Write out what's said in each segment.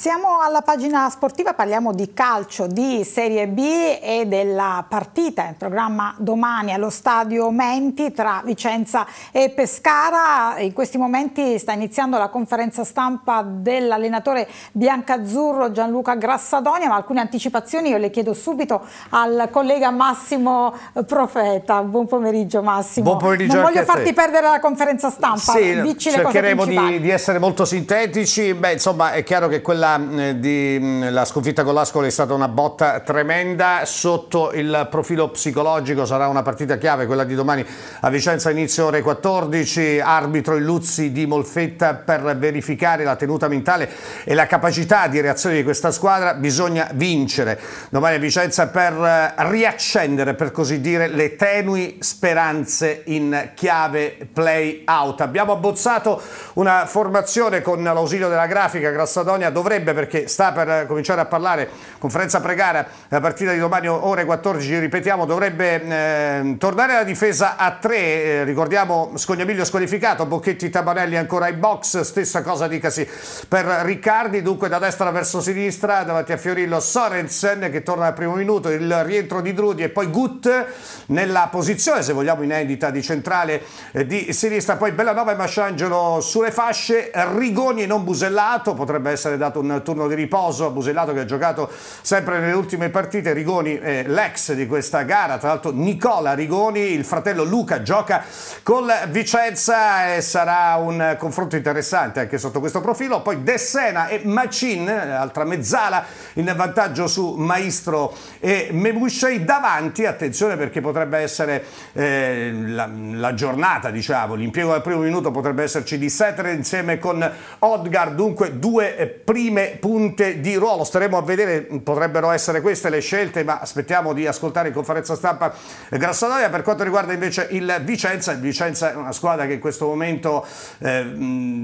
Siamo alla pagina sportiva, parliamo di calcio di Serie B e della partita in programma domani allo stadio Menti tra Vicenza e Pescara. In questi momenti sta iniziando la conferenza stampa dell'allenatore biancazzurro Gianluca Grassadonia, ma alcune anticipazioni io le chiedo subito al collega Massimo Profeta. Buon pomeriggio Massimo. Buon pomeriggio non voglio farti perdere la conferenza stampa, sì, dici cercheremo di, di, essere molto sintetici. Beh, insomma, è chiaro che quella quella mm, della mm, sconfitta con l'Ascoli è stata una botta tremenda sotto il profilo psicologico sarà una partita chiave quella di domani a Vicenza inizio ore 14 arbitro Luzzi di Molfetta per verificare la tenuta mentale e la capacità di reazione di questa squadra bisogna vincere domani a Vicenza per eh, riaccendere per così dire le tenui speranze in chiave play out abbiamo abbozzato una formazione con l'ausilio della grafica Grassadonia dovrebbe mancherebbe perché sta per eh, cominciare a parlare conferenza pregare, la partita di domani ore 14 ripetiamo dovrebbe eh, tornare alla difesa a 3 eh, ricordiamo Scognamiglio squalificato Bocchetti Tabanelli ancora in box stessa cosa dicasi per Riccardi dunque da destra verso sinistra davanti a Fiorillo Sorensen che torna al primo minuto il rientro di Drudi e poi Gut nella posizione se vogliamo inedita di centrale eh, di sinistra poi Bellanova e Masciangelo sulle fasce Rigoni non busellato potrebbe essere dato un turno di riposo, Busellato che ha giocato sempre nelle ultime partite, Rigoni eh, l'ex di questa gara, tra l'altro Nicola Rigoni, il fratello Luca gioca col Vicenza e sarà un confronto interessante anche sotto questo profilo, poi De Sena e Macin, altra mezzala in vantaggio su Maestro e Mebuscei davanti, attenzione perché potrebbe essere eh, la, la, giornata diciamo, l'impiego del primo minuto potrebbe esserci di Setter insieme con Odgar, dunque due prime prime punte di ruolo. Staremo a vedere, potrebbero essere queste le scelte, ma aspettiamo di ascoltare in conferenza stampa Grassadoia. Per quanto riguarda invece il Vicenza, il Vicenza è una squadra che in questo momento eh,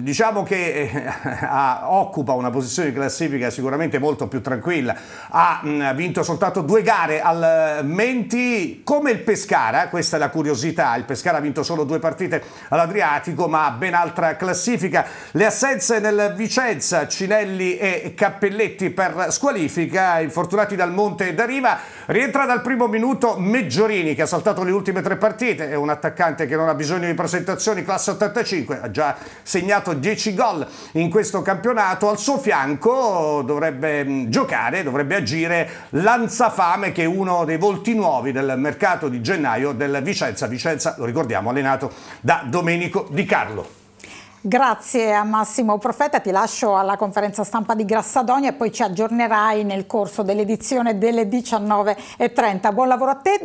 diciamo che eh, ha, occupa una posizione di classifica sicuramente molto più tranquilla. Ha mh, vinto soltanto due gare al Menti come il Pescara, questa è la curiosità. Il Pescara ha vinto solo due partite all'Adriatico, ma ha ben altra classifica. Le assenze nel Vicenza, Cinelli e e Cappelletti per squalifica, infortunati dal Monte e da Riva. Rientra dal primo minuto Meggiorini che ha saltato le ultime tre partite, è un attaccante che non ha bisogno di presentazioni, classe 85, ha già segnato 10 gol in questo campionato, al suo fianco dovrebbe mm, giocare, dovrebbe agire Lanzafame che è uno dei volti nuovi del mercato di gennaio del Vicenza, Vicenza lo ricordiamo allenato da Domenico Di Carlo. Grazie a Massimo Profeta, ti lascio alla conferenza stampa di Grassadonia e poi ci aggiornerai nel corso dell'edizione delle 19.30. Buon lavoro a te.